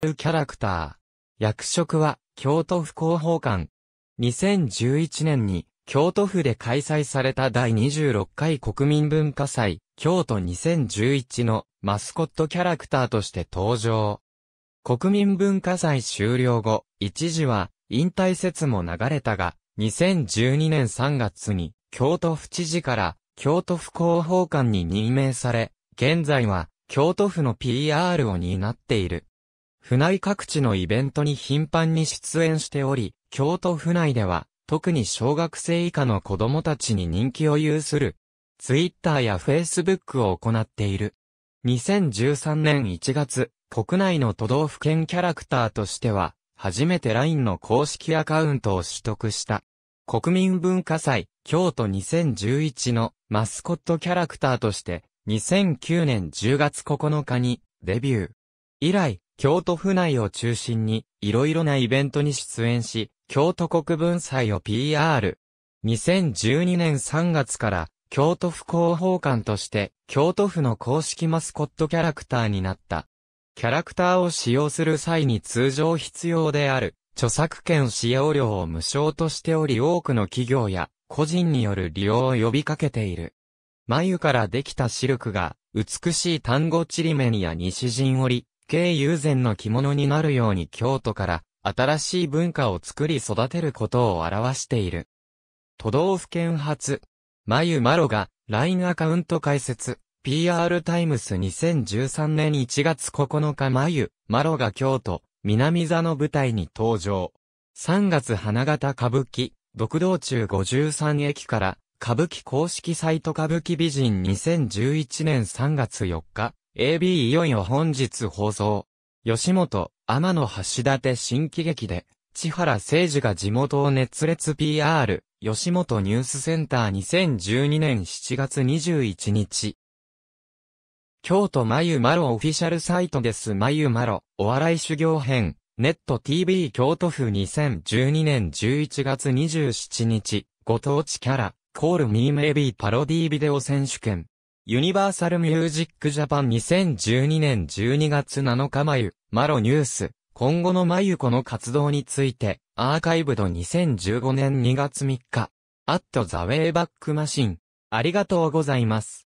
キャラクター。役職は、京都府広報官。2011年に、京都府で開催された第26回国民文化祭、京都2011のマスコットキャラクターとして登場。国民文化祭終了後、一時は引退説も流れたが、2012年3月に京都府知事から京都府広報官に任命され、現在は京都府の PR を担っている。府内各地のイベントに頻繁に出演しており、京都府内では、特に小学生以下の子供たちに人気を有する、ツイッターやフェイスブックを行っている。2013年1月、国内の都道府県キャラクターとしては、初めて LINE の公式アカウントを取得した。国民文化祭、京都2011のマスコットキャラクターとして、2009年10月9日にデビュー。以来、京都府内を中心に、いろいろなイベントに出演し、京都国分祭を PR。2012年3月から、京都府広報官として、京都府の公式マスコットキャラクターになった。キャラクターを使用する際に通常必要である、著作権使用料を無償としており多くの企業や個人による利用を呼びかけている。眉からできたシルクが、美しい単語ちりめニや西陣織、景友禅の着物になるように京都から新しい文化を作り育てることを表している。都道府県発、眉マロが LINE アカウント開設。PR タイムス2013年1月9日眉、マロが京都、南座の舞台に登場。3月花形歌舞伎、独道中53駅から、歌舞伎公式サイト歌舞伎美人2011年3月4日、AB いよいよ本日放送。吉本、天野橋立新喜劇で、千原誠二が地元を熱烈 PR、吉本ニュースセンター2012年7月21日。京都まゆまろオフィシャルサイトですまゆまろ、お笑い修行編、ネット TV 京都府2012年11月27日、ご当地キャラ、コールミームエビーパロディービデオ選手権。ユニバーサルミュージックジャパン2012年12月7日眉、マロニュース、今後の眉子の活動について、アーカイブド2015年2月3日、アットザウェイバックマシン。ありがとうございます。